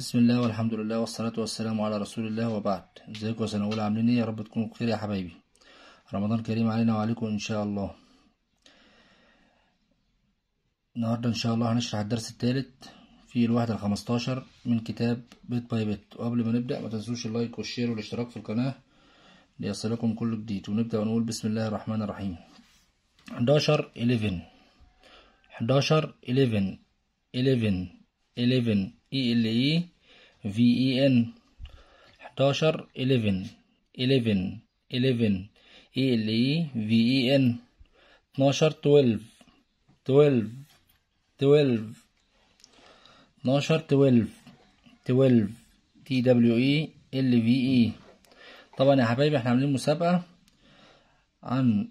بسم الله والحمد لله والصلاة والسلام على رسول الله وبعد ازيكم يا سنة أولى عاملين ايه يا رب تكونوا بخير يا حبايبي رمضان كريم علينا وعليكم إن شاء الله النهاردة إن شاء الله هنشرح الدرس الثالث في الواحد الخمستاشر من كتاب بيت باي بيت وقبل ما نبدأ ما تنسوش اللايك والشير والاشتراك في القناة ليصلكم كل جديد ونبدأ ونقول بسم الله الرحمن الرحيم 11 11 11 11 11 11 E L E V E N 11 11 11 11 E L e, V E N 12 12 12 12 12 12 12 T W E L V E طبعا يا حبايبي احنا عاملين مسابقة عن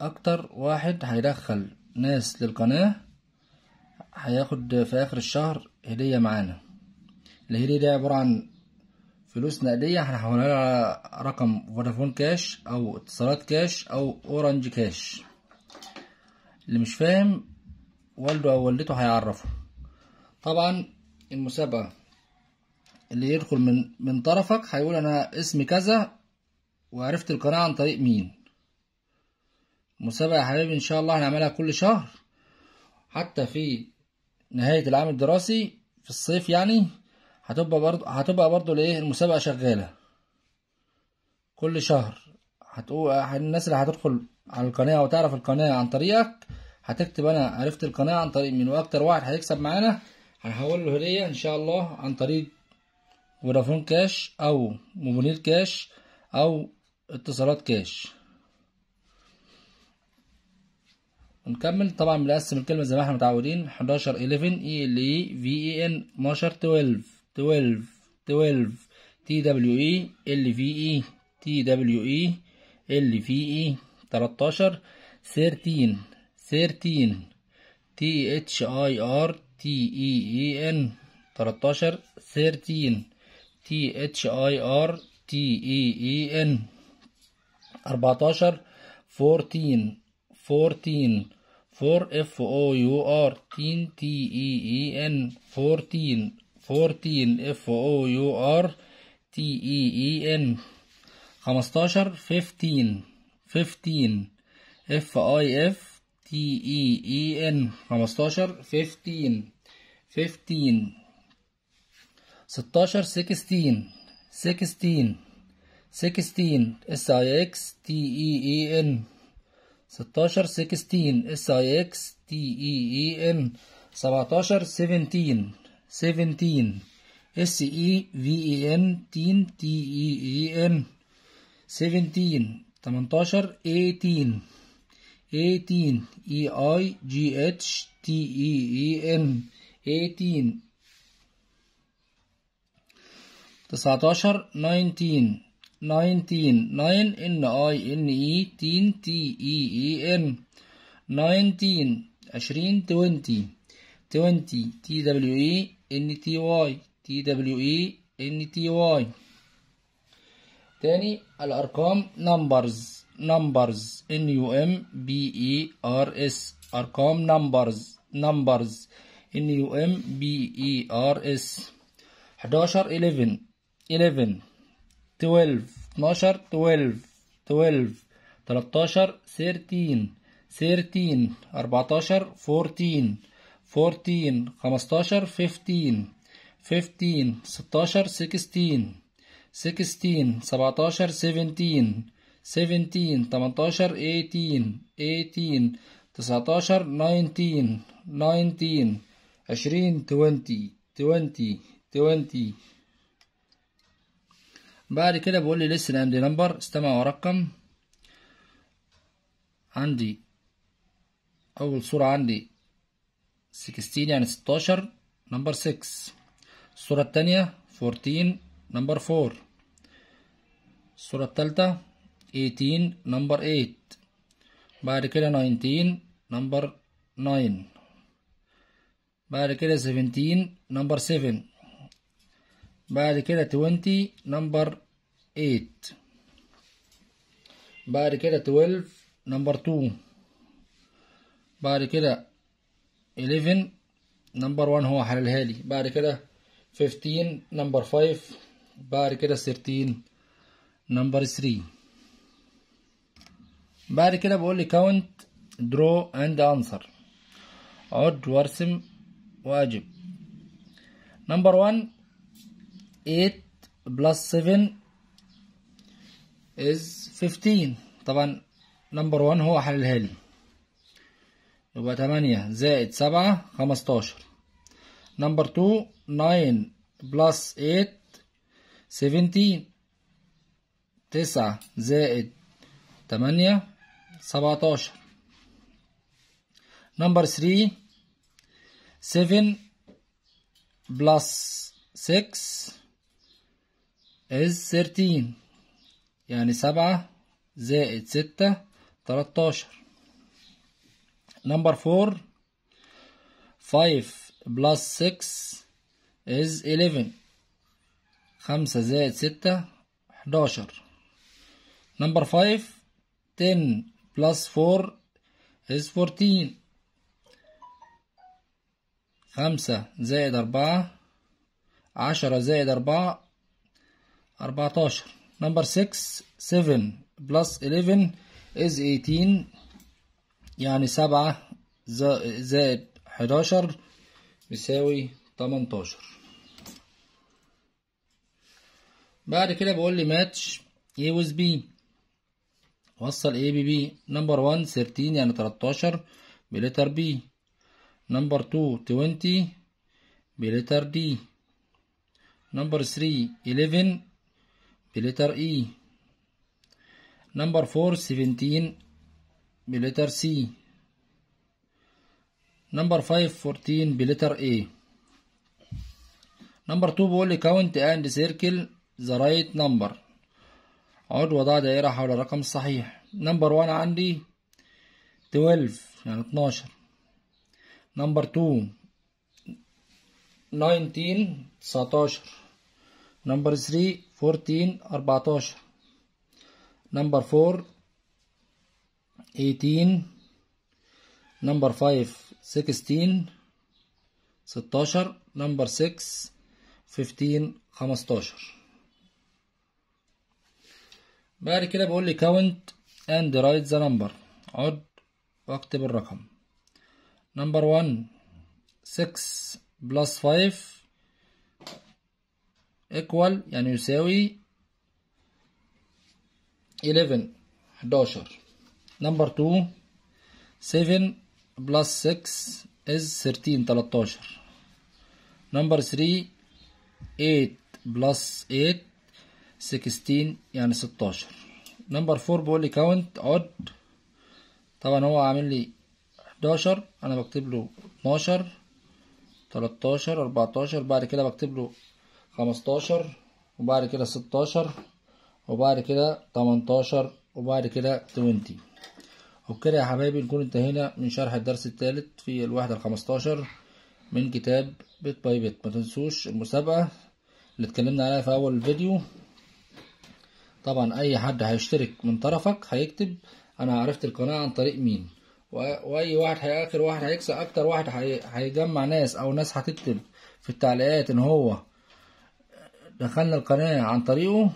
اكتر واحد هيدخل ناس للقناة هياخد في اخر الشهر هدية معانا الهدية دي عبارة عن فلوس نقدية هنحولها على رقم فودافون كاش أو اتصالات كاش أو أورنج كاش اللي مش فاهم والده أو والدته هيعرفه طبعا المسابقة اللي يدخل من من طرفك هيقول أنا اسمي كذا وعرفت القناة عن طريق مين مسابقة يا حبايبي إن شاء الله هنعملها كل شهر حتى في نهاية العام الدراسي في الصيف يعني هتبقى برضو هتبقى برضو الايه المسابقه شغاله كل شهر هتقول الناس اللي هتدخل على القناه وتعرف القناه عن طريقك هتكتب انا عرفت القناه عن طريق مين واكتر واحد هيكسب معانا هنحول له هديه ان شاء الله عن طريق ورافون كاش او موبونيل كاش او اتصالات كاش ونكمل طبعا بنقسم الكلمة زي ما احنا متعودين 11 11 ل في اي ان 12 12 12 12 تي دبليو اي ال في اي تي دبليو اي ال في اي 13 13 13 تي اتش اي ار تي اي اي ان 13 13 تي اتش اي ار تي اي اي ان 14 14 14 فور اف او يو ار تين تي اي اي ان فورتين فورتين اف او يو ار تي اي اي ان خمستاشر فيفتين فيفتين اف اي اف تي اي اي ان خمستاشر فيفتين فيفتين ستاشر سكستين سكستين سكستين اس اي اكس تي اي اي ان ستاشر سكستين اس اي اكس تي اي e اي e ان سبعتاشر سفنتين سفنتين اس e اي في اي ان تين تي اي اي ان سفنتين تمنتاشر ايتين ايتين اي اي جي اتش تي اي اي ان ايتين تسعتاشر ناينتين 19 9 N I N E 10 T E E N 19 20 20 20 T W E N T Y T W E N T Y تاني الأرقام numbers numbers N U M B E R S أرقام numbers numbers N U M B E R S 11 11 12 12 12 13 13 13 14 14 15 15 16 16 16 17 17 17 18 18 19 19 19 20 20 20 20 بعد كده بقول لي لسه اند نمبر استمع ورقم عندي اول صورة عندي 16 يعني 16 نمبر 6 الصورة التانية 14 نمبر 4 الصورة التالتة 18 نمبر 8 بعد كده 19 نمبر 9 بعد كده 17 نمبر 7 بعد كده 20 نمبر 8 بعد كده 12 نمبر 2 بعد كده 11 نمبر 1 هو حللها لي بعد كده 15 نمبر 5 بعد كده 13 نمبر 3 بعد كده بقول لي كاونت درو اند انسر عد وارسم واجب نمبر 1 8 بلس 7 is 15 طبعا نمبر 1 هو حللها لي يبقى 8 زائد 7 15 نمبر 2 9 بلس 8 17 9 زائد 8 17 نمبر 3 7 بلس 6 is 13 يعني سبعة زائد ستة تلاتاشر number فور 5 plus 6 is 11 خمسة زائد ستة حداشر number 5 10 plus 4 is 14 خمسة زائد أربعة عشرة زائد أربعة 14 نمبر 6 7 بلس 11 از 18 يعني 7 زائد 11 بيساوي 18 بعد كده بقول لي ماتش A و B وصل A ب B نمبر 1 13 يعني 13 بلتر B نمبر 2 20 بلتر D نمبر 3 11 بلتر E number 4 17 بلتر C number 5 14 بلتر A number 2 بقول لي count and circle the right number عد وضع دائرة حول الرقم الصحيح number 1 عندي 12 يعني 12 number 2 19 19 number 3 فورتين أربعتاشر نمبر فور ايتين نمبر فايف سكستين ستاشر نمبر سكس فيفتين خمستاشر بعد كده بيقول لي كاونت اند رايت ذا نمبر عد واكتب الرقم نمبر 1 6 بلس 5 equal يعني يساوي 11 11 number 2 7 plus 6 is 13 13 number 3 8 plus 8 16 يعني 16 number 4 بقول لي count عد طبعا هو عامل لي 11 انا بكتب له 12 13 14 بعد كده بكتب له خمستاشر وبعد كده ستاشر وبعد كده تمنتاشر وبعد كده توينتي وبكده يا حبايبي نكون انتهينا من شرح الدرس الثالث في الوحدة الخمستاشر من كتاب بيت باي بيت ما تنسوش المسابقة اللي اتكلمنا عليها في أول الفيديو طبعا أي حد هيشترك من طرفك هيكتب أنا عرفت القناة عن طريق مين وأي واحد آخر واحد هيكسب أكتر واحد هيجمع ناس أو ناس هتكتب في التعليقات إن هو دخلنا القناة عن طريقه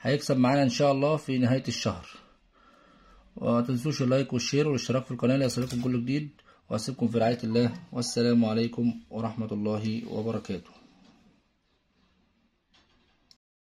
هيكسب معانا ان شاء الله في نهاية الشهر ومتنسوش اللايك والشير والاشتراك في القناة ليصلكم كل جديد واسيبكم في رعاية الله والسلام عليكم ورحمة الله وبركاته